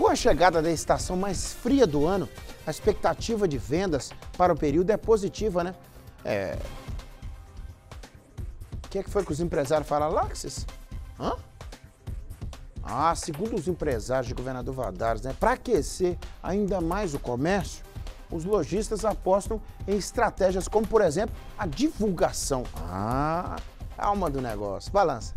Com a chegada da estação mais fria do ano, a expectativa de vendas para o período é positiva, né? É... O que é que foi que os empresários falaram, Laxis? Hã? Ah, segundo os empresários de governador Valadares, né, para aquecer ainda mais o comércio, os lojistas apostam em estratégias como, por exemplo, a divulgação. Ah, alma do negócio. Balança.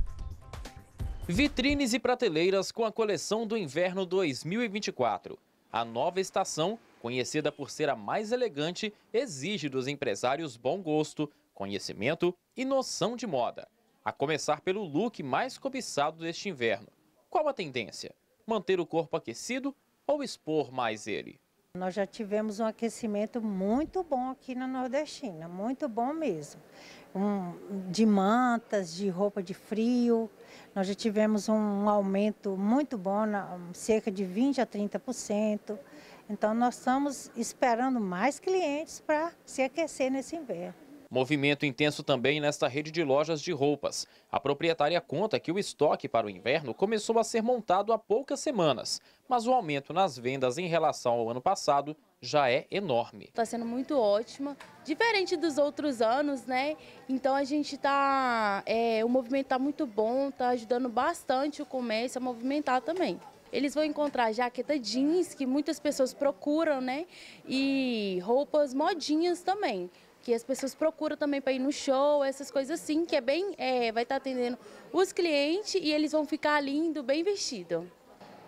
Vitrines e prateleiras com a coleção do inverno 2024. A nova estação, conhecida por ser a mais elegante, exige dos empresários bom gosto, conhecimento e noção de moda. A começar pelo look mais cobiçado deste inverno. Qual a tendência? Manter o corpo aquecido ou expor mais ele? Nós já tivemos um aquecimento muito bom aqui na Nordestina, muito bom mesmo. Um, de mantas, de roupa de frio, nós já tivemos um aumento muito bom, na, cerca de 20% a 30%. Então, nós estamos esperando mais clientes para se aquecer nesse inverno. Movimento intenso também nesta rede de lojas de roupas. A proprietária conta que o estoque para o inverno começou a ser montado há poucas semanas, mas o aumento nas vendas em relação ao ano passado já é enorme. Está sendo muito ótima, diferente dos outros anos, né? Então a gente está, é, o movimento está muito bom, está ajudando bastante o comércio a movimentar também eles vão encontrar jaqueta jeans, que muitas pessoas procuram, né? E roupas modinhas também que as pessoas procuram também para ir no show, essas coisas assim, que é bem, é, vai estar tá atendendo os clientes e eles vão ficar lindo, bem vestido.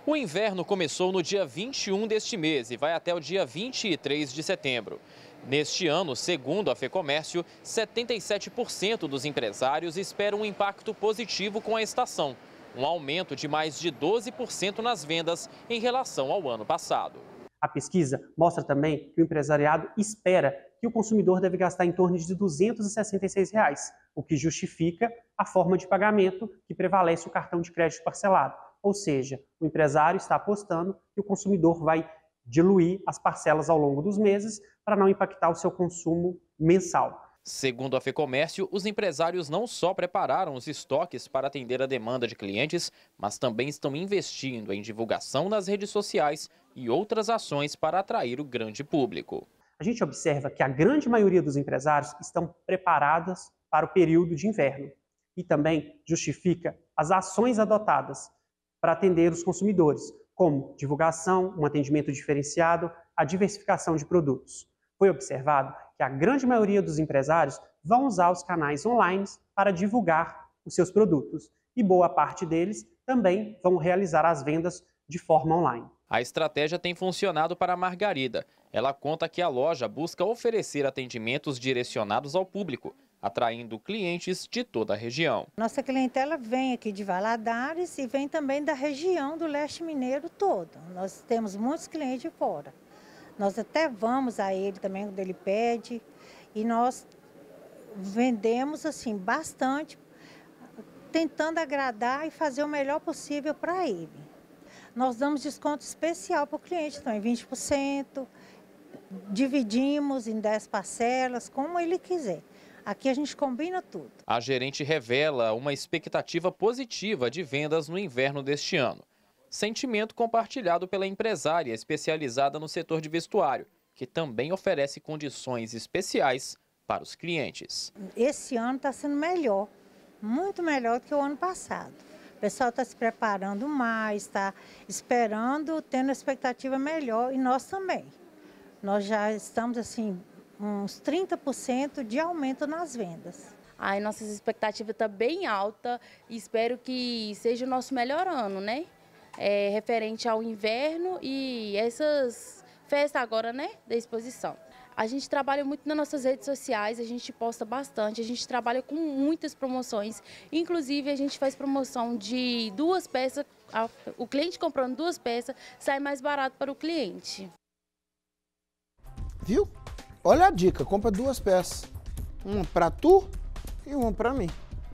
O inverno começou no dia 21 deste mês e vai até o dia 23 de setembro. Neste ano, segundo a FEComércio, 77% dos empresários esperam um impacto positivo com a estação, um aumento de mais de 12% nas vendas em relação ao ano passado. A pesquisa mostra também que o empresariado espera e o consumidor deve gastar em torno de R$ 266, reais, o que justifica a forma de pagamento que prevalece o cartão de crédito parcelado. Ou seja, o empresário está apostando que o consumidor vai diluir as parcelas ao longo dos meses para não impactar o seu consumo mensal. Segundo a FEComércio, os empresários não só prepararam os estoques para atender a demanda de clientes, mas também estão investindo em divulgação nas redes sociais e outras ações para atrair o grande público a gente observa que a grande maioria dos empresários estão preparadas para o período de inverno e também justifica as ações adotadas para atender os consumidores, como divulgação, um atendimento diferenciado, a diversificação de produtos. Foi observado que a grande maioria dos empresários vão usar os canais online para divulgar os seus produtos e boa parte deles também vão realizar as vendas de forma online. A estratégia tem funcionado para a Margarida. Ela conta que a loja busca oferecer atendimentos direcionados ao público, atraindo clientes de toda a região. Nossa clientela vem aqui de Valadares e vem também da região do leste mineiro todo. Nós temos muitos clientes de fora. Nós até vamos a ele também quando ele pede e nós vendemos assim bastante, tentando agradar e fazer o melhor possível para ele nós damos desconto especial para o cliente, então, em 20%, dividimos em 10 parcelas, como ele quiser. Aqui a gente combina tudo. A gerente revela uma expectativa positiva de vendas no inverno deste ano. Sentimento compartilhado pela empresária especializada no setor de vestuário, que também oferece condições especiais para os clientes. Esse ano está sendo melhor, muito melhor do que o ano passado. O pessoal está se preparando mais, está esperando, tendo expectativa melhor e nós também. Nós já estamos assim, uns 30% de aumento nas vendas. Aí nossa expectativa está bem alta e espero que seja o nosso melhor ano, né? É, referente ao inverno e essas festas agora, né, da exposição. A gente trabalha muito nas nossas redes sociais, a gente posta bastante, a gente trabalha com muitas promoções. Inclusive, a gente faz promoção de duas peças, o cliente comprando duas peças, sai mais barato para o cliente. Viu? Olha a dica, compra duas peças. Uma para tu e uma para mim.